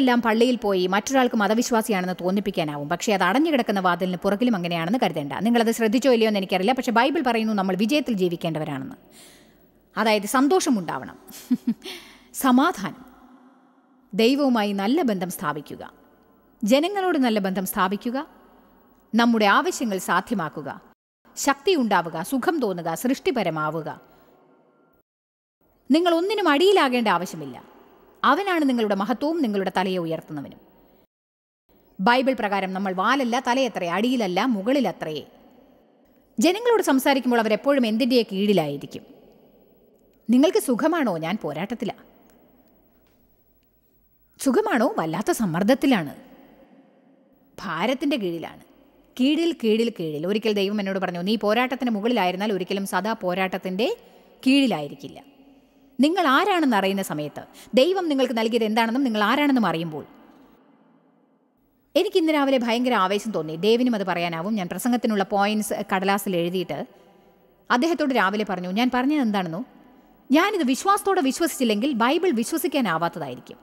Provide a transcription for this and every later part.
ആൾക്കെല്ലാം പള്ളിയിൽ പോയി മറ്റൊരാൾക്ക് മതവിശ്വാസിയാണെന്ന് തോന്നിപ്പിക്കാനാവും പക്ഷേ അത് അടഞ്ഞു കിടക്കുന്ന വാതിലിന് പുറകിലും അങ്ങനെയാണെന്ന് കരുതേണ്ട നിങ്ങളത് ശ്രദ്ധിച്ചോ ഇല്ലയോ എന്ന് എനിക്കറിയില്ല പക്ഷേ ബൈബിൾ പറയുന്നു നമ്മൾ വിജയത്തിൽ ജീവിക്കേണ്ടവരാണെന്ന് അതായത് സന്തോഷമുണ്ടാവണം സമാധാനം ദൈവവുമായി നല്ല ബന്ധം സ്ഥാപിക്കുക ജനങ്ങളോട് നല്ല ബന്ധം സ്ഥാപിക്കുക നമ്മുടെ ആവശ്യങ്ങൾ സാധ്യമാക്കുക ശക്തി ഉണ്ടാവുക സുഖം തോന്നുക സൃഷ്ടിപരമാവുക നിങ്ങൾ ഒന്നിനും അടിയിലാകേണ്ട ആവശ്യമില്ല അവനാണ് നിങ്ങളുടെ മഹത്വവും നിങ്ങളുടെ തലയെ ഉയർത്തുന്നവനും ബൈബിൾ പ്രകാരം നമ്മൾ വാലല്ല തലയത്രേ അടിയിലല്ല മുകളിലത്രയേ ജനങ്ങളോട് സംസാരിക്കുമ്പോൾ അവരെപ്പോഴും എന്തിൻ്റെയോ കീഴിലായിരിക്കും നിങ്ങൾക്ക് സുഖമാണോ ഞാൻ പോരാട്ടത്തിലാണ് സുഖമാണോ വല്ലാത്ത സമ്മർദ്ദത്തിലാണ് ഭാരത്തിൻ്റെ കീഴിലാണ് കീഴിൽ കീഴിൽ കീഴിൽ ഒരിക്കൽ ദൈവം എന്നോട് പറഞ്ഞു നീ പോരാട്ടത്തിന് മുകളിലായിരുന്നാൽ ഒരിക്കലും സദാ പോരാട്ടത്തിൻ്റെ കീഴിലായിരിക്കില്ല നിങ്ങൾ ആരാണെന്ന് അറിയുന്ന സമയത്ത് ദൈവം നിങ്ങൾക്ക് നൽകിയത് എന്താണെന്നും നിങ്ങൾ ആരാണെന്നും അറിയുമ്പോൾ എനിക്ക് ഇന്ന് രാവിലെ ഭയങ്കര ആവേശം തോന്നി ദേവിനും അത് പറയാനാവും ഞാൻ പ്രസംഗത്തിനുള്ള പോയിന്റ്സ് കടലാസിൽ എഴുതിയിട്ട് അദ്ദേഹത്തോട് രാവിലെ പറഞ്ഞു ഞാൻ പറഞ്ഞത് എന്താണെന്നോ ഞാനിത് വിശ്വാസത്തോടെ വിശ്വസിച്ചില്ലെങ്കിൽ ബൈബിൾ വിശ്വസിക്കാനാവാത്തതായിരിക്കും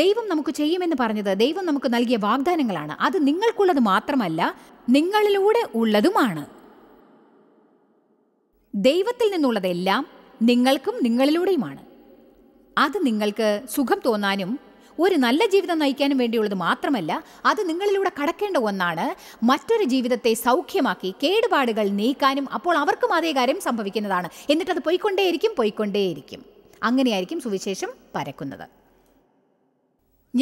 ദൈവം നമുക്ക് ചെയ്യുമെന്ന് പറഞ്ഞത് ദൈവം നമുക്ക് നൽകിയ വാഗ്ദാനങ്ങളാണ് അത് നിങ്ങൾക്കുള്ളത് മാത്രമല്ല നിങ്ങളിലൂടെ ഉള്ളതുമാണ് ദൈവത്തിൽ നിന്നുള്ളതെല്ലാം നിങ്ങൾക്കും നിങ്ങളിലൂടെയുമാണ് അത് നിങ്ങൾക്ക് സുഖം തോന്നാനും ഒരു നല്ല ജീവിതം നയിക്കാനും വേണ്ടിയുള്ളത് മാത്രമല്ല അത് നിങ്ങളിലൂടെ കടക്കേണ്ട ഒന്നാണ് മറ്റൊരു ജീവിതത്തെ സൗഖ്യമാക്കി കേടുപാടുകൾ നീക്കാനും അപ്പോൾ അവർക്കും അതേ കാര്യം സംഭവിക്കുന്നതാണ് എന്നിട്ടത് പോയിക്കൊണ്ടേയിരിക്കും പോയിക്കൊണ്ടേയിരിക്കും അങ്ങനെയായിരിക്കും സുവിശേഷം പരക്കുന്നത്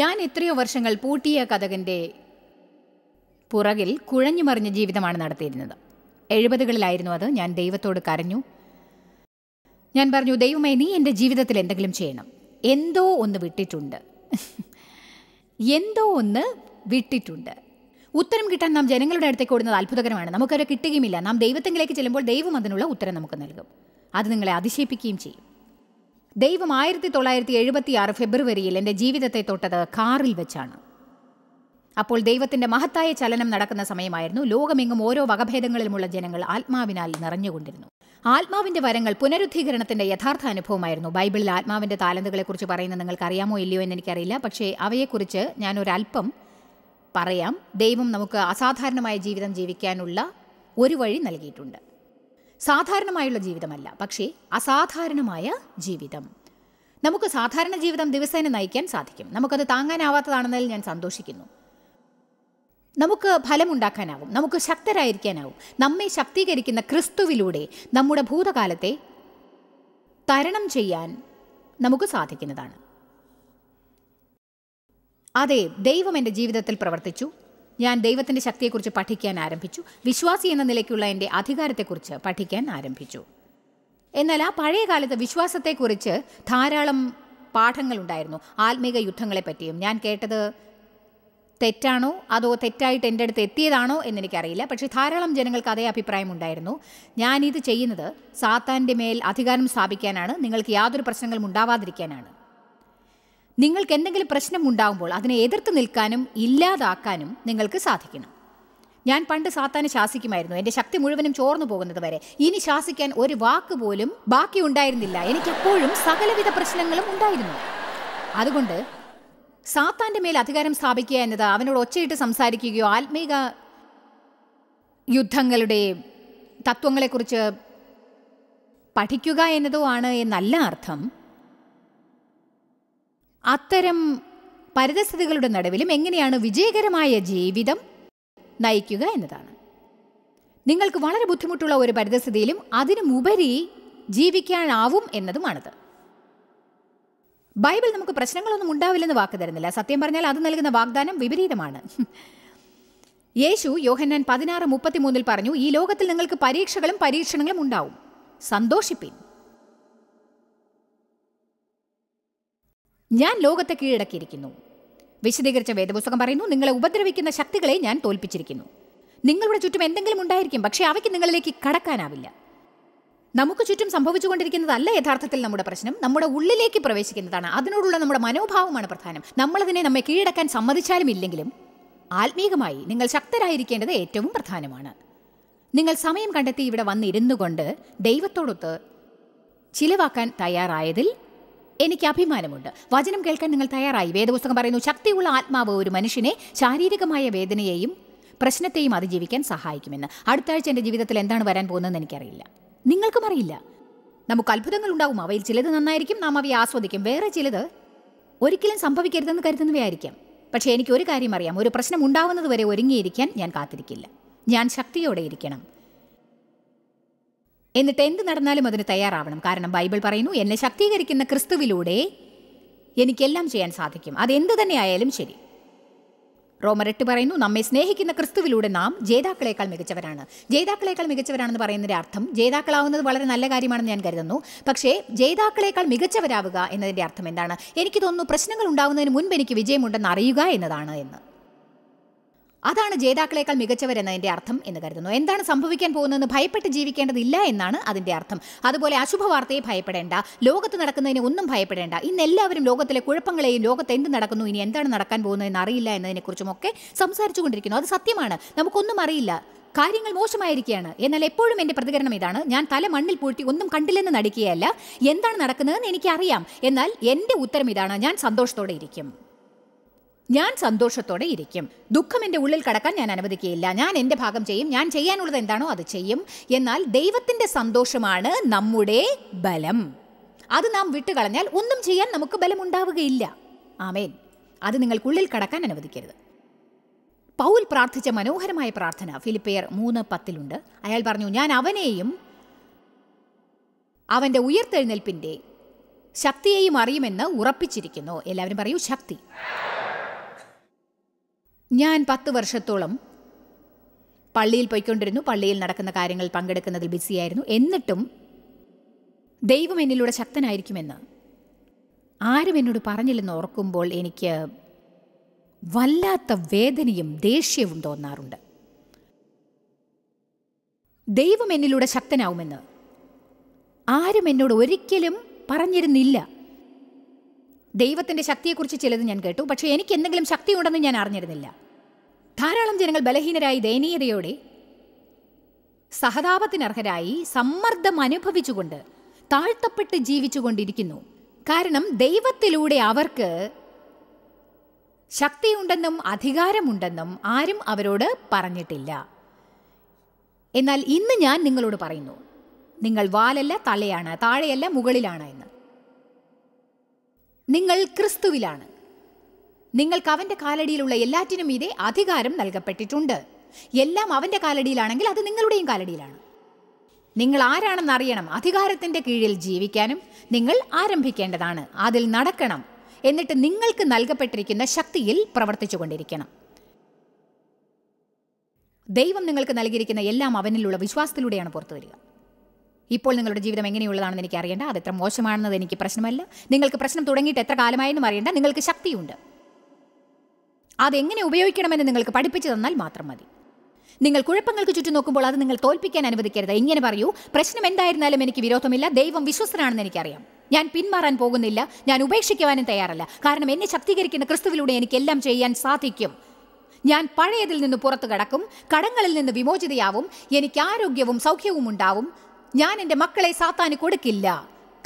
ഞാൻ എത്രയോ വർഷങ്ങൾ പൂട്ടിയ കഥകൻ്റെ പുറകിൽ കുഴഞ്ഞുമറിഞ്ഞ ജീവിതമാണ് നടത്തിയിരുന്നത് എഴുപതുകളിലായിരുന്നു അത് ഞാൻ ദൈവത്തോട് കരഞ്ഞു ഞാൻ പറഞ്ഞു ദൈവമേ നീ എൻ്റെ ജീവിതത്തിൽ എന്തെങ്കിലും ചെയ്യണം എന്തോ ഒന്ന് വിട്ടിട്ടുണ്ട് എന്തോ ഒന്ന് വിട്ടിട്ടുണ്ട് ഉത്തരം കിട്ടാൻ നാം ജനങ്ങളുടെ അടുത്തേക്ക് ഓടുന്നത് അത്ഭുതകരമാണ് നമുക്കവരെ കിട്ടുകയുമില്ല നാം ദൈവത്തെങ്കിലേക്ക് ചെല്ലുമ്പോൾ ദൈവം അതിനുള്ള ഉത്തരം നമുക്ക് നൽകും അത് നിങ്ങളെ അതിശയിപ്പിക്കുകയും ചെയ്യും ദൈവം ആയിരത്തി തൊള്ളായിരത്തി എഴുപത്തി ആറ് ഫെബ്രുവരിയിൽ എൻ്റെ ജീവിതത്തെ തൊട്ടത് കാറിൽ വെച്ചാണ് അപ്പോൾ ദൈവത്തിന്റെ മഹത്തായ ചലനം നടക്കുന്ന സമയമായിരുന്നു ലോകമെങ്ങും ഓരോ വകഭേദങ്ങളിലുമുള്ള ജനങ്ങൾ ആത്മാവിനാൽ നിറഞ്ഞുകൊണ്ടിരുന്നു ആത്മാവിന്റെ വരങ്ങൾ പുനരുദ്ധീകരണത്തിന്റെ യഥാർത്ഥ അനുഭവമായിരുന്നു ബൈബിളിൽ ആത്മാവിന്റെ താലന്തുകളെക്കുറിച്ച് പറയുന്നത് നിങ്ങൾക്ക് അറിയാമോ ഇല്ലയോ എന്ന് എനിക്കറിയില്ല പക്ഷേ അവയെക്കുറിച്ച് ഞാൻ പറയാം ദൈവം നമുക്ക് അസാധാരണമായ ജീവിതം ജീവിക്കാനുള്ള ഒരു വഴി നൽകിയിട്ടുണ്ട് സാധാരണമായുള്ള ജീവിതമല്ല പക്ഷേ അസാധാരണമായ ജീവിതം നമുക്ക് സാധാരണ ജീവിതം ദിവസേന നയിക്കാൻ സാധിക്കും നമുക്കത് താങ്ങാനാവാത്തതാണെന്നതിൽ ഞാൻ സന്തോഷിക്കുന്നു നമുക്ക് ഫലമുണ്ടാക്കാനാവും നമുക്ക് ശക്തരായിരിക്കാനാവും നമ്മെ ശക്തീകരിക്കുന്ന ക്രിസ്തുവിലൂടെ നമ്മുടെ ഭൂതകാലത്തെ തരണം ചെയ്യാൻ നമുക്ക് സാധിക്കുന്നതാണ് അതെ ദൈവം എൻ്റെ ജീവിതത്തിൽ പ്രവർത്തിച്ചു ഞാൻ ദൈവത്തിൻ്റെ ശക്തിയെക്കുറിച്ച് പഠിക്കാൻ ആരംഭിച്ചു വിശ്വാസി എന്ന നിലയ്ക്കുള്ള എൻ്റെ അധികാരത്തെക്കുറിച്ച് പഠിക്കാൻ ആരംഭിച്ചു എന്നാൽ ആ പഴയ കാലത്ത് വിശ്വാസത്തെക്കുറിച്ച് ധാരാളം പാഠങ്ങളുണ്ടായിരുന്നു ആത്മീക യുദ്ധങ്ങളെപ്പറ്റിയും ഞാൻ കേട്ടത് തെറ്റാണോ അതോ തെറ്റായിട്ട് എൻ്റെ അടുത്ത് എത്തിയതാണോ എന്നെനിക്കറിയില്ല പക്ഷേ ധാരാളം ജനങ്ങൾക്ക് അതേ അഭിപ്രായം ഉണ്ടായിരുന്നു ഞാനിത് ചെയ്യുന്നത് സാത്താൻ്റെ മേൽ അധികാരം സ്ഥാപിക്കാനാണ് നിങ്ങൾക്ക് യാതൊരു പ്രശ്നങ്ങളും ഉണ്ടാവാതിരിക്കാനാണ് നിങ്ങൾക്ക് എന്തെങ്കിലും പ്രശ്നം ഉണ്ടാകുമ്പോൾ അതിനെ എതിർത്ത് നിൽക്കാനും ഇല്ലാതാക്കാനും നിങ്ങൾക്ക് സാധിക്കണം ഞാൻ പണ്ട് സാത്താനെ ശാസിക്കുമായിരുന്നു എൻ്റെ ശക്തി മുഴുവനും ചോർന്നു പോകുന്നത് വരെ ഇനി ശാസിക്കാൻ ഒരു വാക്ക് പോലും ബാക്കി ഉണ്ടായിരുന്നില്ല എനിക്കെപ്പോഴും സകലവിധ പ്രശ്നങ്ങളും ഉണ്ടായിരുന്നു അതുകൊണ്ട് സാത്താന്റെ മേൽ അധികാരം സ്ഥാപിക്കുക എന്നത് അവനോട് ഒച്ചയിട്ട് സംസാരിക്കുകയോ ആത്മീക യുദ്ധങ്ങളുടെ തത്വങ്ങളെക്കുറിച്ച് പഠിക്കുക എന്നതോ ആണ് എന്നല്ല അർത്ഥം അത്തരം പരിതസ്ഥിതികളുടെ നടുവിലും എങ്ങനെയാണ് വിജയകരമായ ജീവിതം നയിക്കുക എന്നതാണ് നിങ്ങൾക്ക് വളരെ ബുദ്ധിമുട്ടുള്ള ഒരു പരിതസ്ഥിതിയിലും അതിനുമുപരി ജീവിക്കാനാവും എന്നതുമാണിത് ബൈബിൾ നമുക്ക് പ്രശ്നങ്ങളൊന്നും ഉണ്ടാവില്ലെന്ന് വാക്ക് തരുന്നില്ല സത്യം പറഞ്ഞാൽ അത് നൽകുന്ന വാഗ്ദാനം വിപരീതമാണ് യേശു യോഹന്നാൻ പതിനാറ് മൂന്നിൽ പറഞ്ഞു ഈ ലോകത്തിൽ നിങ്ങൾക്ക് പരീക്ഷകളും പരീക്ഷണങ്ങളും ഉണ്ടാവും സന്തോഷിപ്പിൻ ഞാൻ ലോകത്തെ കീഴടക്കിയിരിക്കുന്നു വിശദീകരിച്ച വേദപുസ്തകം പറയുന്നു നിങ്ങളെ ഉപദ്രവിക്കുന്ന ശക്തികളെ ഞാൻ തോൽപ്പിച്ചിരിക്കുന്നു നിങ്ങളുടെ ചുറ്റും എന്തെങ്കിലും ഉണ്ടായിരിക്കും പക്ഷേ അവയ്ക്ക് നിങ്ങളിലേക്ക് കടക്കാനാവില്ല നമുക്ക് ചുറ്റും സംഭവിച്ചുകൊണ്ടിരിക്കുന്നതല്ല യഥാർത്ഥത്തിൽ നമ്മുടെ പ്രശ്നം നമ്മുടെ ഉള്ളിലേക്ക് പ്രവേശിക്കുന്നതാണ് അതിനോടുള്ള നമ്മുടെ മനോഭാവമാണ് പ്രധാനം നമ്മളതിനെ നമ്മെ കീഴടക്കാൻ സമ്മതിച്ചാലും ഇല്ലെങ്കിലും ആത്മീകമായി നിങ്ങൾ ശക്തരായിരിക്കേണ്ടത് ഏറ്റവും പ്രധാനമാണ് നിങ്ങൾ സമയം കണ്ടെത്തി ഇവിടെ വന്നിരുന്നു കൊണ്ട് ദൈവത്തോടൊത്ത് ചിലവാക്കാൻ തയ്യാറായതിൽ എനിക്ക് അഭിമാനമുണ്ട് വചനം കേൾക്കാൻ നിങ്ങൾ തയ്യാറായി വേദപുസ്തകം പറയുന്നു ശക്തിയുള്ള ആത്മാവ് ഒരു മനുഷ്യനെ ശാരീരികമായ വേദനയെയും പ്രശ്നത്തെയും അതിജീവിക്കാൻ സഹായിക്കുമെന്ന് അടുത്ത ആഴ്ച എൻ്റെ ജീവിതത്തിൽ എന്താണ് വരാൻ പോകുന്നതെന്ന് എനിക്കറിയില്ല നിങ്ങൾക്കും അറിയില്ല നമുക്ക് അത്ഭുതങ്ങൾ ഉണ്ടാവും അവയിൽ ചിലത് നന്നായിരിക്കും നാം അവയെ ആസ്വദിക്കും വേറെ ചിലത് ഒരിക്കലും സംഭവിക്കരുതെന്ന് കരുതുന്നവയായിരിക്കാം പക്ഷേ എനിക്ക് ഒരു കാര്യം അറിയാം ഒരു പ്രശ്നം ഉണ്ടാവുന്നത് വരെ ഒരുങ്ങിയിരിക്കാൻ ഞാൻ കാത്തിരിക്കില്ല ഞാൻ ശക്തിയോടെ ഇരിക്കണം എന്നിട്ട് എന്ത് നടന്നാലും അതിന് തയ്യാറാവണം കാരണം ബൈബിൾ പറയുന്നു എന്നെ ശക്തീകരിക്കുന്ന ക്രിസ്തുവിലൂടെ എനിക്കെല്ലാം ചെയ്യാൻ സാധിക്കും അതെന്ത് ആയാലും ശരി റോമർ എട്ട് പറയുന്നു നമ്മെ സ്നേഹിക്കുന്ന ക്രിസ്തുവിലൂടെ നാം ജേതാക്കളേക്കാൾ മികച്ചവരാണ് ജേതാക്കളേക്കാൾ മികച്ചവരാണെന്ന് പറയുന്നതിൻ്റെ അർത്ഥം ജേതാക്കളാവുന്നത് വളരെ നല്ല കാര്യമാണെന്ന് ഞാൻ കരുതുന്നു പക്ഷേ ജേതാക്കളേക്കാൾ മികച്ചവരാവുക എന്നതിൻ്റെ അർത്ഥം എന്താണ് എനിക്ക് തോന്നുന്നു പ്രശ്നങ്ങൾ ഉണ്ടാകുന്നതിന് മുൻപ് എനിക്ക് വിജയമുണ്ടെന്ന് അറിയുക എന്നതാണ് എന്ന് അതാണ് ജേതാക്കളേക്കാൾ മികച്ചവരെന്നതിന്റെ അർത്ഥം എന്ന് കരുതുന്നു എന്താണ് സംഭവിക്കാൻ പോകുന്നതെന്ന് ഭയപ്പെട്ട് ജീവിക്കേണ്ടതില്ല എന്നാണ് അതിന്റെ അർത്ഥം അതുപോലെ വാർത്തയെ ഭയപ്പെടേണ്ട ലോകത്ത് നടക്കുന്നതിനെ ഒന്നും ഭയപ്പെടേണ്ട ഇന്ന് എല്ലാവരും ലോകത്തിലെ കുഴപ്പങ്ങളെയും ലോകത്ത് എന്ത് നടക്കുന്നു ഇനി എന്താണ് നടക്കാൻ പോകുന്നതെന്ന് അറിയില്ല എന്നതിനെക്കുറിച്ചുമൊക്കെ സംസാരിച്ചുകൊണ്ടിരിക്കുന്നു അത് സത്യമാണ് നമുക്കൊന്നും അറിയില്ല കാര്യങ്ങൾ മോശമായിരിക്കുകയാണ് എന്നാൽ എപ്പോഴും എൻ്റെ പ്രതികരണം ഇതാണ് ഞാൻ തല മണ്ണിൽ പൂഴ്ത്തി ഒന്നും കണ്ടില്ലെന്ന് നടിക്കുകയല്ല എന്താണ് നടക്കുന്നതെന്ന് എനിക്കറിയാം എന്നാൽ എൻ്റെ ഉത്തരം ഇതാണ് ഞാൻ സന്തോഷത്തോടെ ഇരിക്കും ഞാൻ സന്തോഷത്തോടെ ഇരിക്കും ദുഃഖം എൻ്റെ ഉള്ളിൽ കടക്കാൻ ഞാൻ അനുവദിക്കുകയില്ല ഞാൻ എൻ്റെ ഭാഗം ചെയ്യും ഞാൻ ചെയ്യാനുള്ളത് എന്താണോ അത് ചെയ്യും എന്നാൽ ദൈവത്തിൻ്റെ സന്തോഷമാണ് നമ്മുടെ ബലം അത് നാം വിട്ടുകളഞ്ഞാൽ ഒന്നും ചെയ്യാൻ നമുക്ക് ബലമുണ്ടാവുകയില്ല ആമേൻ അത് നിങ്ങൾക്കുള്ളിൽ കടക്കാൻ അനുവദിക്കരുത് പൗൽ പ്രാർത്ഥിച്ച മനോഹരമായ പ്രാർത്ഥന ഫിലിപ്പിയർ മൂന്ന് പത്തിലുണ്ട് അയാൾ പറഞ്ഞു ഞാൻ അവനെയും അവൻ്റെ ഉയർത്തെഴുന്നേൽപ്പിൻ്റെ ശക്തിയെയും അറിയുമെന്ന് ഉറപ്പിച്ചിരിക്കുന്നു എല്ലാവരും പറയൂ ശക്തി ഞാൻ പത്ത് വർഷത്തോളം പള്ളിയിൽ പോയിക്കൊണ്ടിരുന്നു പള്ളിയിൽ നടക്കുന്ന കാര്യങ്ങൾ പങ്കെടുക്കുന്നതിൽ ബിസിയായിരുന്നു എന്നിട്ടും ദൈവം എന്നിലൂടെ ശക്തനായിരിക്കുമെന്ന് ആരും എന്നോട് പറഞ്ഞില്ലെന്ന് ഓർക്കുമ്പോൾ എനിക്ക് വല്ലാത്ത വേദനയും ദേഷ്യവും തോന്നാറുണ്ട് ദൈവം എന്നിലൂടെ ശക്തനാവുമെന്ന് ആരും എന്നോട് ഒരിക്കലും പറഞ്ഞിരുന്നില്ല ദൈവത്തിൻ്റെ ശക്തിയെക്കുറിച്ച് ചിലത് ഞാൻ കേട്ടു പക്ഷേ എനിക്ക് എന്തെങ്കിലും ശക്തി ഉണ്ടെന്ന് ഞാൻ അറിഞ്ഞിരുന്നില്ല ധാരാളം ജനങ്ങൾ ബലഹീനരായി ദയനീയതയോടെ സഹതാപത്തിനർഹരായി സമ്മർദ്ദം അനുഭവിച്ചുകൊണ്ട് താഴ്ത്തപ്പെട്ട് ജീവിച്ചുകൊണ്ടിരിക്കുന്നു കാരണം ദൈവത്തിലൂടെ അവർക്ക് ശക്തിയുണ്ടെന്നും അധികാരമുണ്ടെന്നും ആരും അവരോട് പറഞ്ഞിട്ടില്ല എന്നാൽ ഇന്ന് ഞാൻ നിങ്ങളോട് പറയുന്നു നിങ്ങൾ വാലല്ല തലയാണ് താഴെയല്ല മുകളിലാണ് എന്ന് നിങ്ങൾ ക്രിസ്തുവിലാണ് നിങ്ങൾക്ക് അവൻ്റെ കാലടിയിലുള്ള എല്ലാറ്റിനും ഇതേ അധികാരം നൽകപ്പെട്ടിട്ടുണ്ട് എല്ലാം അവൻ്റെ കാലടിയിലാണെങ്കിൽ അത് നിങ്ങളുടെയും കാലടിയിലാണ് നിങ്ങൾ ആരാണെന്ന് അറിയണം അധികാരത്തിൻ്റെ കീഴിൽ ജീവിക്കാനും നിങ്ങൾ ആരംഭിക്കേണ്ടതാണ് അതിൽ നടക്കണം എന്നിട്ട് നിങ്ങൾക്ക് നൽകപ്പെട്ടിരിക്കുന്ന ശക്തിയിൽ പ്രവർത്തിച്ചു കൊണ്ടിരിക്കണം ദൈവം നിങ്ങൾക്ക് നൽകിയിരിക്കുന്ന എല്ലാം അവനിലുള്ള വിശ്വാസത്തിലൂടെയാണ് പുറത്തു വരിക ഇപ്പോൾ നിങ്ങളുടെ ജീവിതം എങ്ങനെയുള്ളതാണെന്ന് എനിക്ക് അറിയേണ്ട അത് എത്ര മോശമാണെന്നത് എനിക്ക് പ്രശ്നമല്ല നിങ്ങൾക്ക് പ്രശ്നം തുടങ്ങിയിട്ട് എത്ര കാലമായെന്നും അറിയേണ്ട നിങ്ങൾക്ക് ശക്തിയുണ്ട് അതെങ്ങനെ ഉപയോഗിക്കണമെന്ന് നിങ്ങൾക്ക് പഠിപ്പിച്ചു തന്നാൽ മാത്രം മതി നിങ്ങൾ കുഴപ്പങ്ങൾക്ക് ചുറ്റും നോക്കുമ്പോൾ അത് നിങ്ങൾ തോൽപ്പിക്കാൻ അനുവദിക്കരുത് ഇങ്ങനെ പറയൂ പ്രശ്നം എന്തായിരുന്നാലും എനിക്ക് വിരോധമില്ല ദൈവം വിശ്വസ്തനാണെന്ന് എനിക്കറിയാം ഞാൻ പിന്മാറാൻ പോകുന്നില്ല ഞാൻ ഉപേക്ഷിക്കുവാനും തയ്യാറല്ല കാരണം എന്നെ ശക്തീകരിക്കുന്ന ക്രിസ്തുവിലൂടെ എനിക്ക് എല്ലാം ചെയ്യാൻ സാധിക്കും ഞാൻ പഴയതിൽ നിന്ന് പുറത്തു കടക്കും കടങ്ങളിൽ നിന്ന് വിമോചിതയാവും എനിക്ക് ആരോഗ്യവും സൗഖ്യവും ഉണ്ടാവും ഞാൻ എൻ്റെ മക്കളെ സാത്താന് കൊടുക്കില്ല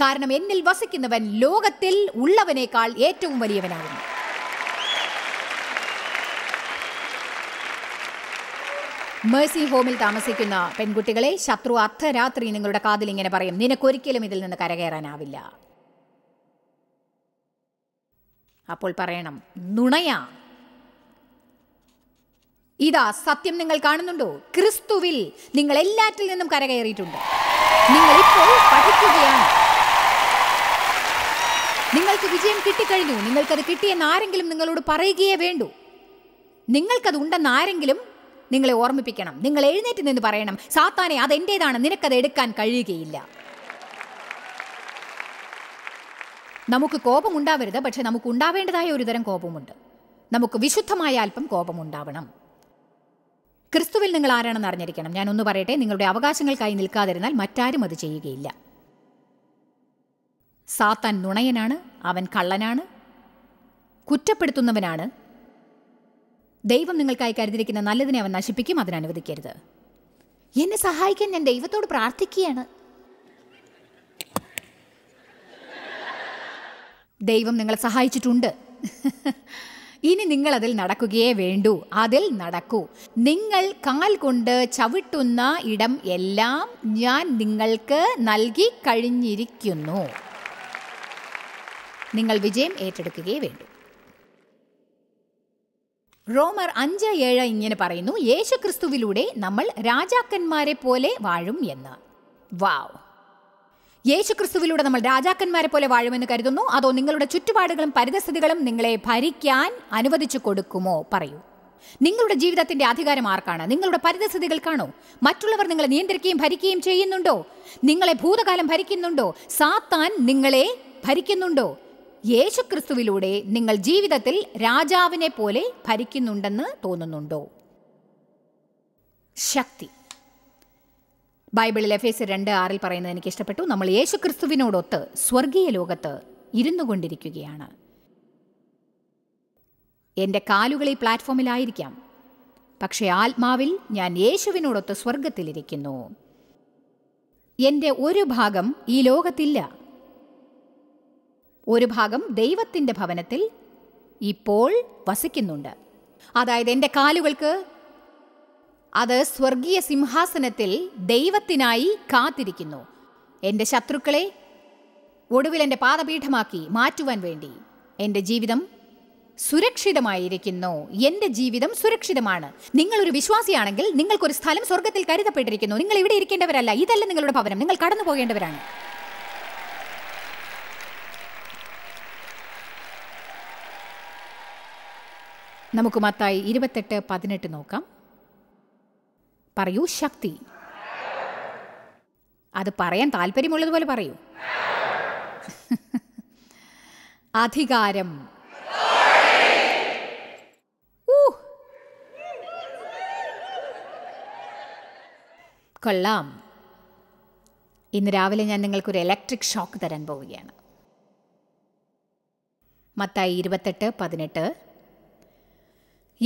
കാരണം എന്നിൽ വസിക്കുന്നവൻ ലോകത്തിൽ ഉള്ളവനേക്കാൾ ഏറ്റവും വലിയവനാകുന്നു മേഴ്സി ഹോമിൽ താമസിക്കുന്ന പെൺകുട്ടികളെ ശത്രു അർദ്ധരാത്രി നിങ്ങളുടെ കാതിൽ ഇങ്ങനെ പറയും നിനക്കൊരിക്കലും ഇതിൽ നിന്ന് കരകയറാനാവില്ല അപ്പോൾ പറയണം നുണയ ഇതാ സത്യം നിങ്ങൾ കാണുന്നുണ്ടോ ക്രിസ്തുവിൽ നിങ്ങൾ എല്ലാറ്റിൽ നിന്നും കരകയറിയിട്ടുണ്ട് നിങ്ങൾ ഇപ്പോൾ പഠിക്കുകയാണ് നിങ്ങൾക്ക് വിജയം കിട്ടിക്കഴിഞ്ഞു നിങ്ങൾക്കത് കിട്ടിയെന്ന് ആരെങ്കിലും നിങ്ങളോട് പറയുകയേ വേണ്ടു നിങ്ങൾക്കത് ഉണ്ടെന്ന് ആരെങ്കിലും നിങ്ങളെ ഓർമ്മിപ്പിക്കണം നിങ്ങൾ എഴുന്നേറ്റ് നിന്ന് പറയണം സാത്താനെ അത് എൻ്റേതാണ് നിനക്കത് എടുക്കാൻ കഴിയുകയില്ല നമുക്ക് കോപമുണ്ടാവരുത് പക്ഷെ നമുക്ക് ഉണ്ടാവേണ്ടതായ ഒരുതരം കോപമുണ്ട് നമുക്ക് വിശുദ്ധമായ അല്പം കോപമുണ്ടാവണം ക്രിസ്തുവിൽ നിങ്ങൾ ആരാണെന്ന് അറിഞ്ഞിരിക്കണം ഞാൻ ഒന്ന് പറയട്ടെ നിങ്ങളുടെ അവകാശങ്ങൾക്കായി നിൽക്കാതിരുന്നാൽ മറ്റാരും അത് ചെയ്യുകയില്ല സാത്താൻ നുണയനാണ് അവൻ കള്ളനാണ് കുറ്റപ്പെടുത്തുന്നവനാണ് ദൈവം നിങ്ങൾക്കായി കരുതിയിരിക്കുന്ന നല്ലതിനെ അവൻ നശിപ്പിക്കും അതിനനുവദിക്കരുത് എന്നെ സഹായിക്കാൻ ഞാൻ ദൈവത്തോട് പ്രാർത്ഥിക്കുകയാണ് ദൈവം നിങ്ങളെ സഹായിച്ചിട്ടുണ്ട് ഇനി നിങ്ങൾ അതിൽ നടക്കുകയേ വേണ്ടു അതിൽ നടക്കൂ നിങ്ങൾ കാൽ കൊണ്ട് ചവിട്ടുന്ന ഇടം എല്ലാം ഞാൻ നിങ്ങൾക്ക് നൽകി കഴിഞ്ഞിരിക്കുന്നു നിങ്ങൾ വിജയം ഏറ്റെടുക്കുകയേ വേണ്ടൂ റോമർ അഞ്ച് ഏഴ് ഇങ്ങനെ പറയുന്നു യേശുക്രിസ്തുവിലൂടെ നമ്മൾ രാജാക്കന്മാരെ പോലെ വാഴും എന്ന് വാവ് യേശുക്രിസ്തുവിലൂടെ നമ്മൾ രാജാക്കന്മാരെ പോലെ വാഴുമെന്ന് കരുതുന്നു അതോ നിങ്ങളുടെ ചുറ്റുപാടുകളും പരിതസ്ഥിതികളും നിങ്ങളെ ഭരിക്കാൻ അനുവദിച്ചു കൊടുക്കുമോ പറയൂ നിങ്ങളുടെ ജീവിതത്തിന്റെ അധികാരം ആർക്കാണ് നിങ്ങളുടെ പരിതസ്ഥിതികൾക്കാണോ മറ്റുള്ളവർ നിങ്ങളെ നിയന്ത്രിക്കുകയും ഭരിക്കുകയും ചെയ്യുന്നുണ്ടോ നിങ്ങളെ ഭൂതകാലം ഭരിക്കുന്നുണ്ടോ സാത്താൻ നിങ്ങളെ ഭരിക്കുന്നുണ്ടോ യേശുക്രിസ്തുവിലൂടെ നിങ്ങൾ ജീവിതത്തിൽ രാജാവിനെ പോലെ ഭരിക്കുന്നുണ്ടെന്ന് തോന്നുന്നുണ്ടോ ശക്തി ബൈബിളിൽ എഫ് എസ് രണ്ട് ആറിൽ പറയുന്നത് എനിക്ക് ഇഷ്ടപ്പെട്ടു നമ്മൾ യേശു ക്രിസ്തുവിനോടൊത്ത് സ്വർഗീയ ലോകത്ത് ഇരുന്നു കൊണ്ടിരിക്കുകയാണ് എൻ്റെ കാലുകൾ ഈ പ്ലാറ്റ്ഫോമിലായിരിക്കാം പക്ഷേ ആത്മാവിൽ ഞാൻ യേശുവിനോടൊത്ത് സ്വർഗത്തിലിരിക്കുന്നു എൻ്റെ ഒരു ഭാഗം ഈ ലോകത്തില്ല ഒരു ഭാഗം ദൈവത്തിൻ്റെ ഭവനത്തിൽ ഇപ്പോൾ വസിക്കുന്നുണ്ട് അതായത് എൻ്റെ കാലുകൾക്ക് അത് സ്വർഗീയ സിംഹാസനത്തിൽ ദൈവത്തിനായി കാത്തിരിക്കുന്നു എൻ്റെ ശത്രുക്കളെ ഒടുവിൽ എൻ്റെ പാദപീഠമാക്കി മാറ്റുവാൻ വേണ്ടി എൻ്റെ ജീവിതം സുരക്ഷിതമായിരിക്കുന്നു എൻ്റെ ജീവിതം സുരക്ഷിതമാണ് നിങ്ങളൊരു വിശ്വാസിയാണെങ്കിൽ നിങ്ങൾക്കൊരു സ്ഥലം സ്വർഗത്തിൽ കരുതപ്പെട്ടിരിക്കുന്നു നിങ്ങൾ ഇവിടെ ഇരിക്കേണ്ടവരല്ല ഇതല്ല നിങ്ങളുടെ ഭവനം നിങ്ങൾ കടന്നു പോകേണ്ടവരാണ് നമുക്ക് മത്തായി ഇരുപത്തെട്ട് പതിനെട്ട് നോക്കാം പറയൂ ശക്തി അത് പറയാൻ താല്പര്യമുള്ളതുപോലെ പറയൂ അധികാരം കൊള്ളാം ഇന്ന് രാവിലെ ഞാൻ നിങ്ങൾക്കൊരു ഇലക്ട്രിക് ഷോക്ക് തരാൻ പോവുകയാണ് മത്തായി ഇരുപത്തെട്ട് പതിനെട്ട്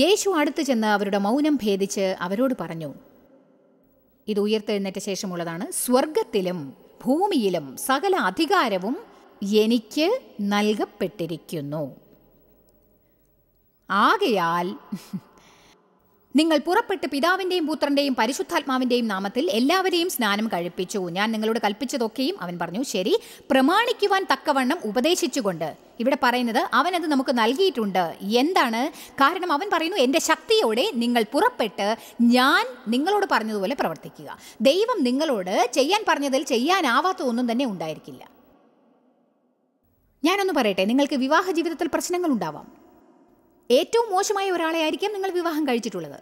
യേശു അടുത്തു ചെന്ന് അവരുടെ മൗനം ഭേദിച്ച് അവരോട് പറഞ്ഞു ഇത് ഉയർത്തെഴുന്നേറ്റ ശേഷമുള്ളതാണ് സ്വർഗത്തിലും ഭൂമിയിലും സകല അധികാരവും എനിക്ക് നൽകപ്പെട്ടിരിക്കുന്നു ആകയാൽ നിങ്ങൾ പുറപ്പെട്ട് പിതാവിന്റെയും പുത്രന്റെയും പരിശുദ്ധാത്മാവിന്റെയും നാമത്തിൽ എല്ലാവരെയും സ്നാനം കഴിപ്പിച്ചു ഞാൻ നിങ്ങളോട് കൽപ്പിച്ചതൊക്കെയും അവൻ പറഞ്ഞു ശരി പ്രമാണിക്കുവാൻ തക്കവണ്ണം ഉപദേശിച്ചുകൊണ്ട് ഇവിടെ പറയുന്നത് അവൻ അത് നമുക്ക് നൽകിയിട്ടുണ്ട് എന്താണ് കാരണം അവൻ പറയുന്നു എൻ്റെ ശക്തിയോടെ നിങ്ങൾ പുറപ്പെട്ട് ഞാൻ നിങ്ങളോട് പറഞ്ഞതുപോലെ പ്രവർത്തിക്കുക ദൈവം നിങ്ങളോട് ചെയ്യാൻ പറഞ്ഞതിൽ ചെയ്യാനാവാത്തതൊന്നും തന്നെ ഉണ്ടായിരിക്കില്ല ഞാനൊന്ന് പറയട്ടെ നിങ്ങൾക്ക് വിവാഹ ജീവിതത്തിൽ പ്രശ്നങ്ങൾ ഉണ്ടാവാം ഏറ്റവും മോശമായ ഒരാളെ ആയിരിക്കാം നിങ്ങൾ വിവാഹം കഴിച്ചിട്ടുള്ളത്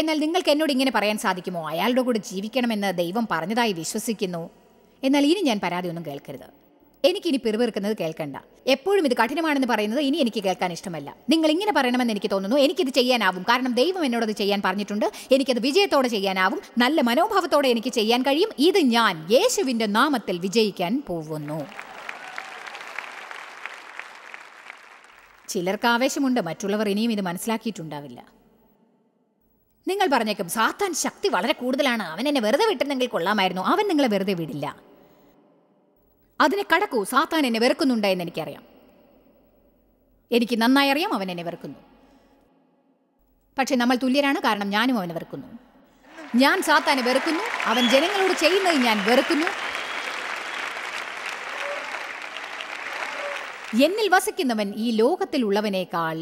എന്നാൽ നിങ്ങൾക്ക് എന്നോട് ഇങ്ങനെ പറയാൻ സാധിക്കുമോ അയാളുടെ കൂടെ ജീവിക്കണമെന്ന് ദൈവം പറഞ്ഞതായി വിശ്വസിക്കുന്നു എന്നാൽ ഇനി ഞാൻ പരാതിയൊന്നും കേൾക്കരുത് എനിക്കിനി പിറുപിറുക്കുന്നത് കേൾക്കണ്ട എപ്പോഴും ഇത് കഠിനമാണെന്ന് പറയുന്നത് ഇനി എനിക്ക് കേൾക്കാൻ ഇഷ്ടമല്ല നിങ്ങൾ ഇങ്ങനെ പറയണമെന്ന് എനിക്ക് തോന്നുന്നു എനിക്കിത് ചെയ്യാനാവും കാരണം ദൈവം എന്നോടത് ചെയ്യാൻ പറഞ്ഞിട്ടുണ്ട് എനിക്കത് വിജയത്തോടെ ചെയ്യാനാവും നല്ല മനോഭാവത്തോടെ എനിക്ക് ചെയ്യാൻ കഴിയും ഇത് ഞാൻ യേശുവിൻ്റെ നാമത്തിൽ വിജയിക്കാൻ പോകുന്നു ചിലർക്ക് ആവേശമുണ്ട് മറ്റുള്ളവർ ഇനിയും ഇത് മനസ്സിലാക്കിയിട്ടുണ്ടാവില്ല നിങ്ങൾ പറഞ്ഞേക്കും സാത്താൻ ശക്തി വളരെ കൂടുതലാണ് അവൻ എന്നെ വെറുതെ വിട്ടിരുന്നെങ്കിൽ കൊള്ളാമായിരുന്നു അവൻ നിങ്ങളെ വെറുതെ വിടില്ല അതിനെ കടക്കൂ സാത്താൻ എന്നെ വെറുക്കുന്നുണ്ടെന്ന് എന്ന് എനിക്കറിയാം എനിക്ക് നന്നായി അറിയാം അവൻ എന്നെ വെറുക്കുന്നു പക്ഷേ നമ്മൾ തുല്യരാണ് കാരണം ഞാനും അവനെ വെറുക്കുന്നു ഞാൻ സാത്താനെ വെറുക്കുന്നു അവൻ ജനങ്ങളോട് ചെയ്യുന്നത് ഞാൻ വെറുക്കുന്നു എന്നിൽ വസിക്കുന്നവൻ ഈ ലോകത്തിലുള്ളവനേക്കാൾ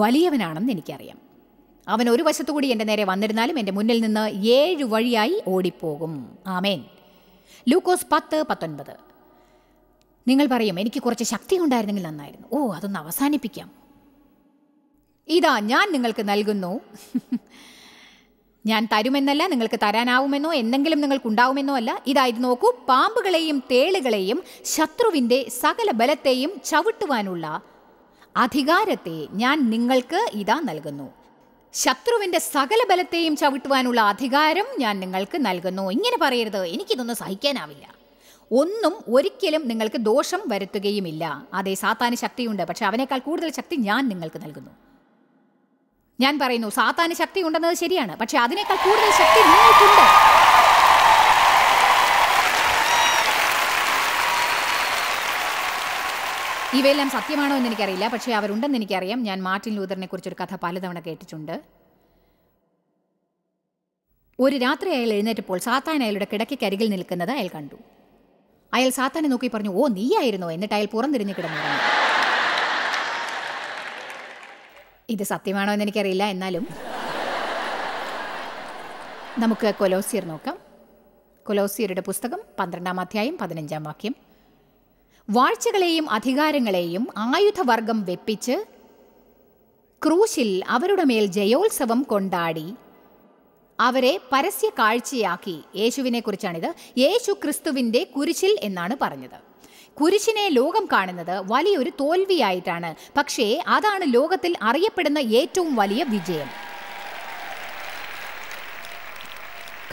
വലിയവനാണെന്ന് എനിക്കറിയാം അവൻ ഒരു വശത്തുകൂടി എൻ്റെ നേരെ വന്നിരുന്നാലും എൻ്റെ മുന്നിൽ നിന്ന് ഏഴ് വഴിയായി ഓടിപ്പോകും ആമേൻ ലൂക്കോസ് പത്ത് പത്തൊൻപത് നിങ്ങൾ പറയും എനിക്ക് കുറച്ച് ശക്തി ഉണ്ടായിരുന്നെങ്കിൽ നന്നായിരുന്നു ഓ അതൊന്ന് അവസാനിപ്പിക്കാം ഇതാ ഞാൻ നിങ്ങൾക്ക് നൽകുന്നു ഞാൻ തരുമെന്നല്ല നിങ്ങൾക്ക് തരാനാവുമെന്നോ എന്തെങ്കിലും നിങ്ങൾക്കുണ്ടാവുമെന്നോ അല്ല ഇതായി നോക്കൂ പാമ്പുകളെയും തേളുകളെയും ശത്രുവിൻ്റെ സകല ബലത്തെയും ചവിട്ടുവാനുള്ള അധികാരത്തെ ഞാൻ നിങ്ങൾക്ക് ഇതാ നൽകുന്നു ശത്രുവിൻ്റെ സകല ബലത്തെയും ചവിട്ടുവാനുള്ള അധികാരം ഞാൻ നിങ്ങൾക്ക് നൽകുന്നു ഇങ്ങനെ പറയരുത് എനിക്കിതൊന്നും സഹിക്കാനാവില്ല ഒന്നും ഒരിക്കലും നിങ്ങൾക്ക് ദോഷം വരുത്തുകയുമില്ല അതെ സാത്താന് ശക്തിയുണ്ട് പക്ഷെ അവനേക്കാൾ കൂടുതൽ ശക്തി ഞാൻ നിങ്ങൾക്ക് നൽകുന്നു ഞാൻ പറയുന്നു സാത്താന് ശക്തി ഉണ്ടെന്നത് ശരിയാണ് പക്ഷെ അതിനേക്കാൾ കൂടുതൽ ശക്തി നിങ്ങൾക്കുണ്ട് ഇവയെല്ലാം സത്യമാണോ എന്ന് എനിക്കറിയില്ല പക്ഷേ അവരുണ്ടെന്ന് എനിക്കറിയാം ഞാൻ മാർട്ടിൻ ലൂതറിനെ കുറിച്ചൊരു കഥ പലതവണ കേട്ടിട്ടുണ്ട് ഒരു രാത്രി അയാൾ എഴുന്നേറ്റപ്പോൾ സാത്താൻ അയാളുടെ കിടക്കയ്ക്കരികിൽ നിൽക്കുന്നത് അയാൾ കണ്ടു അയാൾ സാത്താനെ നോക്കി പറഞ്ഞു ഓ നീയായിരുന്നോ എന്നിട്ട് അയാൾ പുറംതിരിഞ്ഞ് കിടന്നു ഇത് സത്യമാണോ എന്ന് എനിക്കറിയില്ല എന്നാലും നമുക്ക് കൊലോസിയർ നോക്കാം കൊലോസിയറുടെ പുസ്തകം പന്ത്രണ്ടാം അധ്യായം പതിനഞ്ചാം വാക്യം വാഴ്ചകളെയും അധികാരങ്ങളെയും ആയുധവർഗം വെപ്പിച്ച് ക്രൂശിൽ അവരുടെ മേൽ ജയോത്സവം കൊണ്ടാടി അവരെ പരസ്യ കാഴ്ചയാക്കി കുറിച്ചാണിത് യേശു ക്രിസ്തുവിന്റെ കുരിശിൽ എന്നാണ് പറഞ്ഞത് കുരിശിനെ ലോകം കാണുന്നത് വലിയൊരു തോൽവിയായിട്ടാണ് പക്ഷേ അതാണ് ലോകത്തിൽ അറിയപ്പെടുന്ന ഏറ്റവും വലിയ വിജയം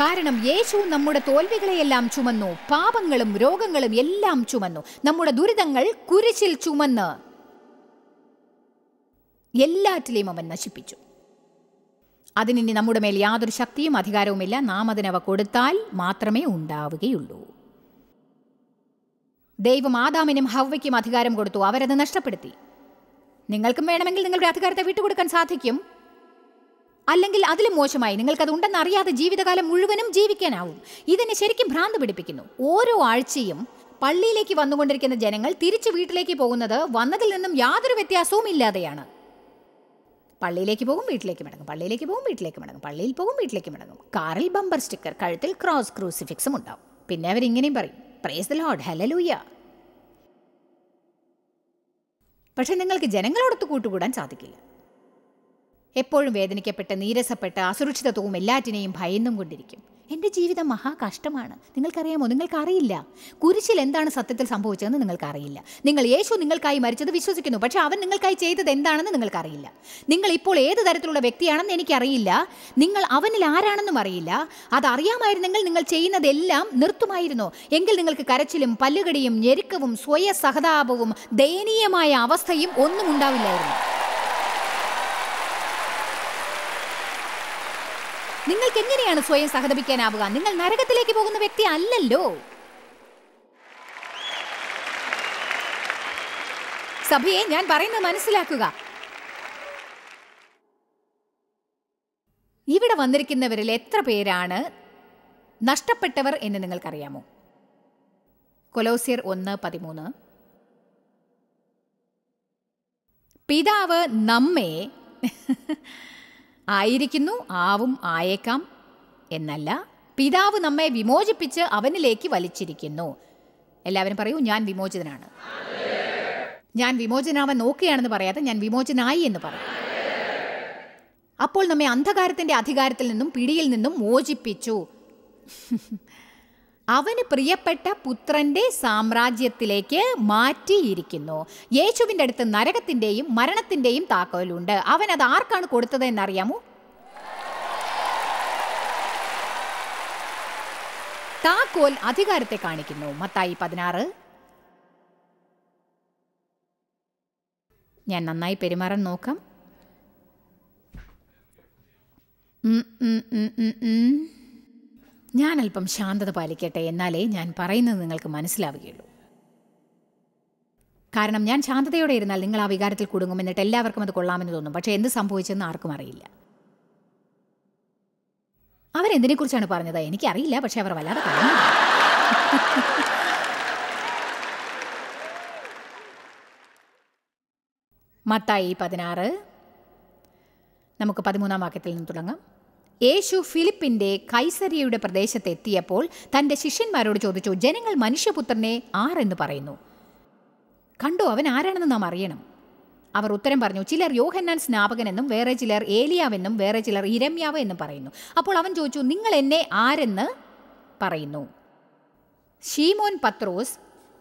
കാരണം യേശു നമ്മുടെ തോൽവികളെയെല്ലാം ചുമന്നു പാപങ്ങളും രോഗങ്ങളും എല്ലാം ചുമന്നു നമ്മുടെ ദുരിതങ്ങൾ കുരിശിൽ ചുമന്ന് എല്ലാറ്റിലെയും അവൻ നശിപ്പിച്ചു അതിനി നമ്മുടെ മേൽ യാതൊരു ശക്തിയും അധികാരവുമില്ല നാം അതിനവ കൊടുത്താൽ മാത്രമേ ഉണ്ടാവുകയുള്ളൂ ദൈവം ആദാമിനും ഹവ്വയ്ക്കും അധികാരം കൊടുത്തു അവരത് നഷ്ടപ്പെടുത്തി നിങ്ങൾക്കും വേണമെങ്കിൽ നിങ്ങളുടെ അധികാരത്തെ വിട്ടുകൊടുക്കാൻ സാധിക്കും അല്ലെങ്കിൽ അതിലും മോശമായി നിങ്ങൾക്കത് ഉണ്ടെന്ന് അറിയാതെ ജീവിതകാലം മുഴുവനും ജീവിക്കാനാവും ഇതിനെ ശരിക്കും ഭ്രാന്ത് പിടിപ്പിക്കുന്നു ഓരോ ആഴ്ചയും പള്ളിയിലേക്ക് വന്നുകൊണ്ടിരിക്കുന്ന ജനങ്ങൾ തിരിച്ചു വീട്ടിലേക്ക് പോകുന്നത് വന്നതിൽ നിന്നും യാതൊരു വ്യത്യാസവും ഇല്ലാതെയാണ് പള്ളിയിലേക്ക് പോകും വീട്ടിലേക്ക് മടങ്ങും പള്ളിയിലേക്ക് പോകും വീട്ടിലേക്ക് മടങ്ങും പള്ളിയിൽ പോകും വീട്ടിലേക്ക് മടങ്ങും കാറിൽ ബമ്പർ സ്റ്റിക്കർ കഴുത്തിൽ ക്രോസ് ക്രൂസിഫിക്സും ഉണ്ടാവും പിന്നെ അവരിങ്ങനെയും പറയും പ്രേസ് ലോഡ് ഹലലൂയ പക്ഷെ നിങ്ങൾക്ക് ജനങ്ങളോടൊത്ത് കൂട്ടുകൂടാൻ സാധിക്കില്ല എപ്പോഴും വേദനിക്കപ്പെട്ട് നീരസപ്പെട്ട് അസുരക്ഷിതത്വവും എല്ലാറ്റിനെയും ഭയന്നും കൊണ്ടിരിക്കും എൻ്റെ ജീവിതം മഹാകഷ്ടമാണ് നിങ്ങൾക്കറിയാമോ നിങ്ങൾക്കറിയില്ല കുരിശിൽ എന്താണ് സത്യത്തിൽ സംഭവിച്ചതെന്ന് നിങ്ങൾക്കറിയില്ല നിങ്ങൾ യേശു നിങ്ങൾക്കായി മരിച്ചത് വിശ്വസിക്കുന്നു പക്ഷേ അവൻ നിങ്ങൾക്കായി ചെയ്തത് എന്താണെന്ന് നിങ്ങൾക്കറിയില്ല നിങ്ങൾ ഇപ്പോൾ ഏത് തരത്തിലുള്ള വ്യക്തിയാണെന്ന് എനിക്കറിയില്ല നിങ്ങൾ അവനിൽ ആരാണെന്നും അറിയില്ല അതറിയാമായിരുന്നെങ്കിൽ നിങ്ങൾ ചെയ്യുന്നതെല്ലാം നിർത്തുമായിരുന്നു എങ്കിൽ നിങ്ങൾക്ക് കരച്ചിലും പല്ലുകടിയും ഞെരുക്കവും സ്വയസഹതാപവും ദയനീയമായ അവസ്ഥയും ഒന്നും ഉണ്ടാവില്ലായിരുന്നു നിങ്ങൾക്ക് എങ്ങനെയാണ് സ്വയം സഹതപിക്കാനാവുക നിങ്ങൾ നരകത്തിലേക്ക് പോകുന്ന വ്യക്തി അല്ലല്ലോ സഭയെ ഞാൻ പറയുന്നത് മനസ്സിലാക്കുക ഇവിടെ വന്നിരിക്കുന്നവരിൽ എത്ര പേരാണ് നഷ്ടപ്പെട്ടവർ എന്ന് നിങ്ങൾക്കറിയാമോ കൊലോസിയർ ഒന്ന് പതിമൂന്ന് പിതാവ് നമ്മെ ആയിരിക്കുന്നു ആവും ആയേക്കാം എന്നല്ല പിതാവ് നമ്മെ വിമോചിപ്പിച്ച് അവനിലേക്ക് വലിച്ചിരിക്കുന്നു എല്ലാവരും പറയൂ ഞാൻ വിമോചിതനാണ് ഞാൻ വിമോചനാവാൻ നോക്കുകയാണെന്ന് പറയാതെ ഞാൻ വിമോചനായി എന്ന് പറയും അപ്പോൾ നമ്മെ അന്ധകാരത്തിന്റെ അധികാരത്തിൽ നിന്നും പിടിയിൽ നിന്നും മോചിപ്പിച്ചു അവന് പ്രിയപ്പെട്ട പുത്രന്റെ സാമ്രാജ്യത്തിലേക്ക് മാറ്റിയിരിക്കുന്നു യേശുവിൻ്റെ അടുത്ത് നരകത്തിൻ്റെയും മരണത്തിൻ്റെയും താക്കോലുണ്ട് അവൻ അത് ആർക്കാണ് കൊടുത്തതെന്ന് അറിയാമോ താക്കോൽ അധികാരത്തെ കാണിക്കുന്നു മത്തായി പതിനാറ് ഞാൻ നന്നായി പെരുമാറാൻ നോക്കാം 嗯嗯嗯嗯嗯。Mm mm mm ഞാൻ അല്പം ശാന്തത പാലിക്കട്ടെ എന്നാലേ ഞാൻ പറയുന്നത് നിങ്ങൾക്ക് മനസ്സിലാവുകയുള്ളൂ കാരണം ഞാൻ ശാന്തതയോടെ ഇരുന്നാൽ നിങ്ങൾ ആ വികാരത്തിൽ കുടുങ്ങും എന്നിട്ട് എല്ലാവർക്കും അത് കൊള്ളാമെന്ന് തോന്നും പക്ഷേ എന്ത് സംഭവിച്ചെന്ന് ആർക്കും അറിയില്ല അവരെന്തിനെക്കുറിച്ചാണ് പറഞ്ഞത് എനിക്കറിയില്ല പക്ഷേ അവർ വല്ലാതെ പറഞ്ഞു മത്തായി പതിനാറ് നമുക്ക് പതിമൂന്നാം വാക്യത്തിൽ നിന്ന് തുടങ്ങാം യേശു ഫിലിപ്പിന്റെ കൈസരിയുടെ പ്രദേശത്ത് എത്തിയപ്പോൾ തന്റെ ശിഷ്യന്മാരോട് ചോദിച്ചു ജനങ്ങൾ മനുഷ്യപുത്രനെ ആരെന്ന് പറയുന്നു കണ്ടോ അവൻ ആരാണെന്ന് നാം അറിയണം അവർ ഉത്തരം പറഞ്ഞു ചിലർ യോഹന്നാൻ സ്നാപകൻ എന്നും വേറെ ചിലർ ഏലിയാവെന്നും വേറെ ചിലർ ഇരമ്യാവ് എന്നും പറയുന്നു അപ്പോൾ അവൻ ചോദിച്ചു നിങ്ങൾ എന്നെ ആരെന്ന് പറയുന്നു ഷീമോൻ പത്രോസ്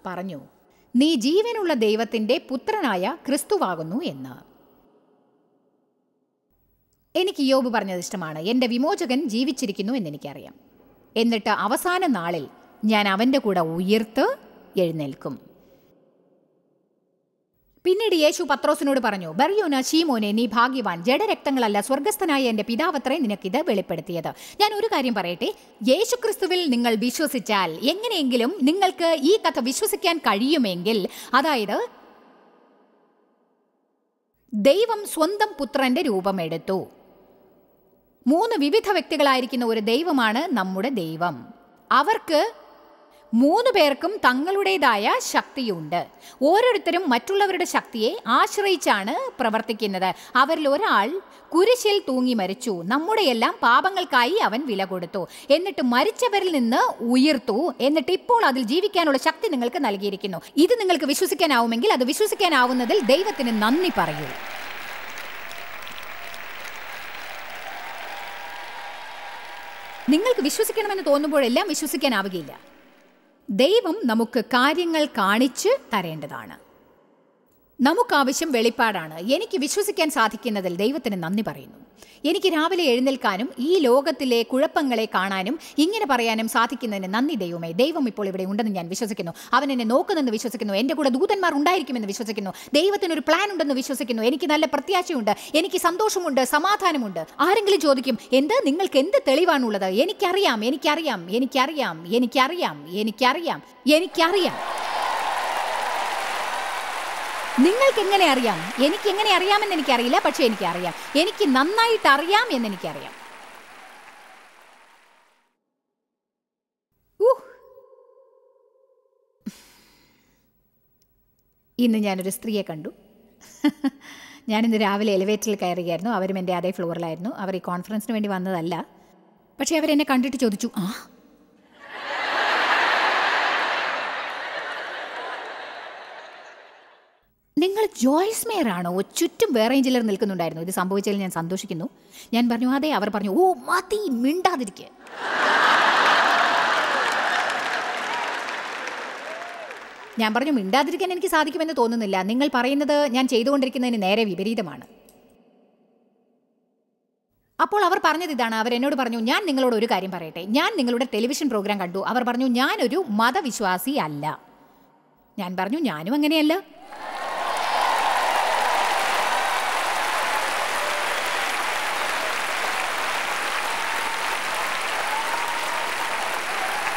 പറഞ്ഞു നീ ജീവനുള്ള ദൈവത്തിൻ്റെ പുത്രനായ ക്രിസ്തുവാകുന്നു എന്ന് എനിക്ക് യോബ് പറഞ്ഞത് ഇഷ്ടമാണ് എൻ്റെ വിമോചകൻ ജീവിച്ചിരിക്കുന്നു എന്നെനിക്കറിയാം എന്നിട്ട് അവസാന നാളിൽ ഞാൻ അവൻ്റെ കൂടെ ഉയർത്ത് എഴുന്നേൽക്കും പിന്നീട് യേശു പത്രോസിനോട് പറഞ്ഞു ബറിയോന ഷീമോനെ നീ ഭാഗ്യവാൻ ജഡരക്തങ്ങളല്ല സ്വർഗസ്ഥനായ എൻ്റെ പിതാവത്രേ നിനക്കിത് വെളിപ്പെടുത്തിയത് ഞാൻ ഒരു കാര്യം പറയട്ടെ യേശുക്രിസ്തുവിൽ നിങ്ങൾ വിശ്വസിച്ചാൽ എങ്ങനെയെങ്കിലും നിങ്ങൾക്ക് ഈ കഥ വിശ്വസിക്കാൻ കഴിയുമെങ്കിൽ അതായത് ദൈവം സ്വന്തം പുത്രന്റെ രൂപമെടുത്തു മൂന്ന് വിവിധ വ്യക്തികളായിരിക്കുന്ന ഒരു ദൈവമാണ് നമ്മുടെ ദൈവം അവർക്ക് മൂന്ന് പേർക്കും തങ്ങളുടേതായ ശക്തിയുണ്ട് ഓരോരുത്തരും മറ്റുള്ളവരുടെ ശക്തിയെ ആശ്രയിച്ചാണ് പ്രവർത്തിക്കുന്നത് അവരിൽ ഒരാൾ കുരിശിൽ തൂങ്ങി മരിച്ചു നമ്മുടെ എല്ലാം പാപങ്ങൾക്കായി അവൻ വില കൊടുത്തു എന്നിട്ട് മരിച്ചവരിൽ നിന്ന് ഉയർത്തു എന്നിട്ട് ഇപ്പോൾ അതിൽ ജീവിക്കാനുള്ള ശക്തി നിങ്ങൾക്ക് നൽകിയിരിക്കുന്നു ഇത് നിങ്ങൾക്ക് വിശ്വസിക്കാനാവുമെങ്കിൽ അത് വിശ്വസിക്കാനാവുന്നതിൽ ദൈവത്തിന് നന്ദി പറയൂ നിങ്ങൾക്ക് വിശ്വസിക്കണമെന്ന് തോന്നുമ്പോഴെല്ലാം വിശ്വസിക്കാനാവുകയില്ല ദൈവം നമുക്ക് കാര്യങ്ങൾ കാണിച്ച് തരേണ്ടതാണ് നമുക്കാവശ്യം വെളിപ്പാടാണ് എനിക്ക് വിശ്വസിക്കാൻ സാധിക്കുന്നതിൽ ദൈവത്തിന് നന്ദി പറയുന്നു എനിക്ക് രാവിലെ എഴുന്നേൽക്കാനും ഈ ലോകത്തിലെ കുഴപ്പങ്ങളെ കാണാനും ഇങ്ങനെ പറയാനും സാധിക്കുന്നതിന് നന്ദി ദൈവമേ ദൈവം ഇപ്പോൾ ഇവിടെ ഉണ്ടെന്ന് ഞാൻ വിശ്വസിക്കുന്നു അവൻ എന്നെ നോക്കുന്നെന്ന് വിശ്വസിക്കുന്നു എൻ്റെ കൂടെ ദൂതന്മാർ ഉണ്ടായിരിക്കുമെന്ന് വിശ്വസിക്കുന്നു ദൈവത്തിന് ഒരു പ്ലാൻ ഉണ്ടെന്ന് വിശ്വസിക്കുന്നു എനിക്ക് നല്ല പ്രത്യാശയുണ്ട് എനിക്ക് സന്തോഷമുണ്ട് സമാധാനമുണ്ട് ആരെങ്കിലും ചോദിക്കും എന്ത് നിങ്ങൾക്ക് എന്ത് തെളിവാണുള്ളത് എനിക്കറിയാം എനിക്കറിയാം എനിക്കറിയാം എനിക്കറിയാം എനിക്കറിയാം എനിക്കറിയാം നിങ്ങൾക്ക് എങ്ങനെ അറിയാം എനിക്ക് എങ്ങനെ അറിയാമെന്ന് എനിക്കറിയില്ല പക്ഷെ എനിക്കറിയാം എനിക്ക് നന്നായിട്ട് അറിയാം എന്ന് എനിക്കറിയാം ഇന്ന് ഞാനൊരു സ്ത്രീയെ കണ്ടു ഞാനിന്ന് രാവിലെ എലിവേറ്ററിൽ കയറുകയായിരുന്നു അവരും എൻ്റെ അതേ ഫ്ലോറിലായിരുന്നു അവർ ഈ കോൺഫറൻസിന് വേണ്ടി വന്നതല്ല പക്ഷേ അവരെന്നെ കണ്ടിട്ട് ചോദിച്ചു ആ നിങ്ങൾ ജോയ്സ് മേയർ ആണോ ചുറ്റും വേറെ ചിലർ നിൽക്കുന്നുണ്ടായിരുന്നു ഇത് സംഭവിച്ചാൽ ഞാൻ സന്തോഷിക്കുന്നു ഞാൻ പറഞ്ഞു അതെ അവർ പറഞ്ഞു ഓ മതി മിണ്ടാതിരിക്കെ ഞാൻ പറഞ്ഞു മിണ്ടാതിരിക്കാൻ എനിക്ക് സാധിക്കുമെന്ന് തോന്നുന്നില്ല നിങ്ങൾ പറയുന്നത് ഞാൻ ചെയ്തുകൊണ്ടിരിക്കുന്നതിന് നേരെ വിപരീതമാണ് അപ്പോൾ അവർ പറഞ്ഞത് ഇതാണ് അവർ എന്നോട് പറഞ്ഞു ഞാൻ നിങ്ങളോട് ഒരു കാര്യം പറയട്ടെ ഞാൻ നിങ്ങളുടെ ടെലിവിഷൻ പ്രോഗ്രാം കണ്ടു അവർ പറഞ്ഞു ഞാനൊരു മതവിശ്വാസി അല്ല ഞാൻ പറഞ്ഞു ഞാനും അങ്ങനെയല്ല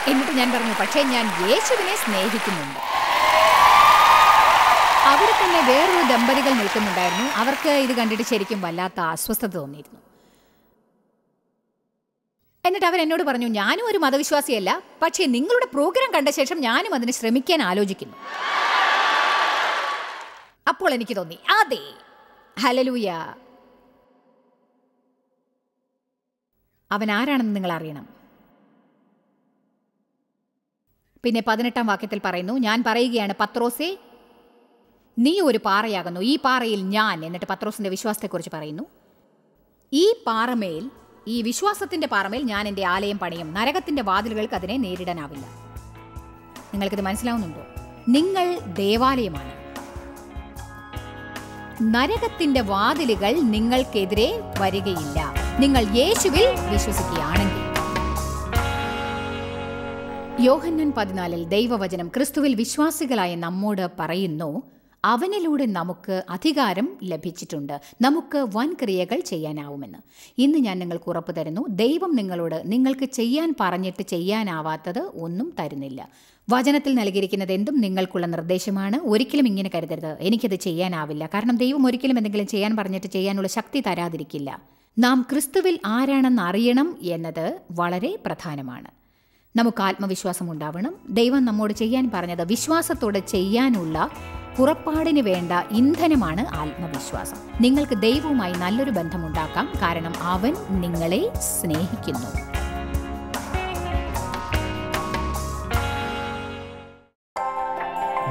എന്നിട്ട് ഞാൻ പറഞ്ഞു പക്ഷേ ഞാൻ യേശുവിനെ സ്നേഹിക്കുന്നുണ്ട് അവിടെ തന്നെ വേറൊരു ദമ്പതികൾ നിൽക്കുന്നുണ്ടായിരുന്നു അവർക്ക് ഇത് കണ്ടിട്ട് ശരിക്കും വല്ലാത്ത അസ്വസ്ഥത തോന്നിയിരുന്നു എന്നിട്ട് അവർ എന്നോട് പറഞ്ഞു ഞാനും ഒരു മതവിശ്വാസിയല്ല പക്ഷേ നിങ്ങളുടെ പ്രോഗ്രാം കണ്ട ശേഷം ഞാനും അതിന് ശ്രമിക്കാൻ ആലോചിക്കുന്നു അപ്പോൾ എനിക്ക് തോന്നി അതെ ഹലലൂയ അവൻ ആരാണെന്ന് നിങ്ങൾ അറിയണം പിന്നെ പതിനെട്ടാം വാക്യത്തിൽ പറയുന്നു ഞാൻ പറയുകയാണ് പത്രോസേ നീ ഒരു പാറയാകുന്നു ഈ പാറയിൽ ഞാൻ എന്നിട്ട് പത്രോസിന്റെ വിശ്വാസത്തെക്കുറിച്ച് പറയുന്നു ഈ പാറമേൽ ഈ വിശ്വാസത്തിന്റെ പാറമേൽ ഞാൻ എൻ്റെ ആലയം പണിയും നരകത്തിന്റെ വാതിലുകൾക്ക് അതിനെ നേരിടാനാവില്ല നിങ്ങൾക്കിത് മനസ്സിലാവുന്നുണ്ടോ നിങ്ങൾ ദേവാലയമാണ് നരകത്തിന്റെ വാതിലുകൾ നിങ്ങൾക്കെതിരെ വരികയില്ല നിങ്ങൾ യേശുവിൽ വിശ്വസിക്കുകയാണെങ്കിൽ യോഹന്നൻ പതിനാലിൽ ദൈവവചനം ക്രിസ്തുവിൽ വിശ്വാസികളായ നമ്മോട് പറയുന്നു അവനിലൂടെ നമുക്ക് അധികാരം ലഭിച്ചിട്ടുണ്ട് നമുക്ക് വൻ ക്രിയകൾ ചെയ്യാനാവുമെന്ന് ഇന്ന് ഞാൻ നിങ്ങൾക്ക് ഉറപ്പ് തരുന്നു ദൈവം നിങ്ങളോട് നിങ്ങൾക്ക് ചെയ്യാൻ പറഞ്ഞിട്ട് ചെയ്യാനാവാത്തത് ഒന്നും തരുന്നില്ല വചനത്തിൽ നൽകിയിരിക്കുന്നത് എന്തും നിങ്ങൾക്കുള്ള നിർദ്ദേശമാണ് ഒരിക്കലും ഇങ്ങനെ കരുതരുത് എനിക്കത് ചെയ്യാനാവില്ല കാരണം ദൈവം ഒരിക്കലും എന്തെങ്കിലും ചെയ്യാൻ പറഞ്ഞിട്ട് ചെയ്യാനുള്ള ശക്തി തരാതിരിക്കില്ല നാം ക്രിസ്തുവിൽ ആരാണെന്ന് അറിയണം എന്നത് വളരെ പ്രധാനമാണ് നമുക്ക് ആത്മവിശ്വാസം ഉണ്ടാവണം ദൈവം നമ്മോട് ചെയ്യാൻ പറഞ്ഞത് വിശ്വാസത്തോടെ ചെയ്യാനുള്ള പുറപ്പാടിന് വേണ്ട ഇന്ധനമാണ് ആത്മവിശ്വാസം നിങ്ങൾക്ക് ദൈവവുമായി നല്ലൊരു ബന്ധമുണ്ടാക്കാം കാരണം അവൻ നിങ്ങളെ സ്നേഹിക്കുന്നു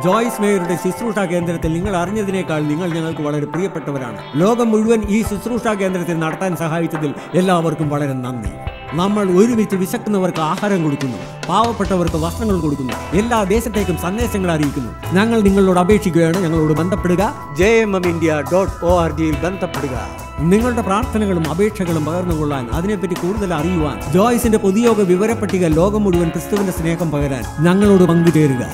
ജോയ്സ് മേയറുടെ ശുശ്രൂഷാ കേന്ദ്രത്തിൽ നിങ്ങൾ അറിഞ്ഞതിനേക്കാൾ നിങ്ങൾ ഞങ്ങൾക്ക് വളരെ പ്രിയപ്പെട്ടവരാണ് ലോകം മുഴുവൻ ഈ ശുശ്രൂഷാ കേന്ദ്രത്തിൽ നടത്താൻ സഹായിച്ചതിൽ എല്ലാവർക്കും വളരെ നന്ദി നമ്മൾ ഒരുമിച്ച് വിശക്കുന്നവർക്ക് ആഹാരം കൊടുക്കുന്നു പാവപ്പെട്ടവർക്ക് വസ്ത്രങ്ങൾ കൊടുക്കുന്നു എല്ലാ ദേശത്തേക്കും സന്ദേശങ്ങൾ അറിയിക്കുന്നു ഞങ്ങൾ നിങ്ങളോട് അപേക്ഷിക്കുകയാണ് ഞങ്ങളോട് ബന്ധപ്പെടുക J M M India dot O R ജിയിൽ ബന്ധപ്പെടുക നിങ്ങളുടെ പ്രാർത്ഥനകളും അപേക്ഷകളും പകർന്നുകൊള്ളാൻ അതിനെപ്പറ്റി കൂടുതൽ അറിയുവാൻ ജോയ്സിന്റെ പൊതുയോഗ വിവരപ്പട്ടിക ലോകം മുഴുവൻ ക്രിസ്തുവിന്റെ സ്നേഹം പകരാൻ ഞങ്ങളോട് പങ്കുചേരുക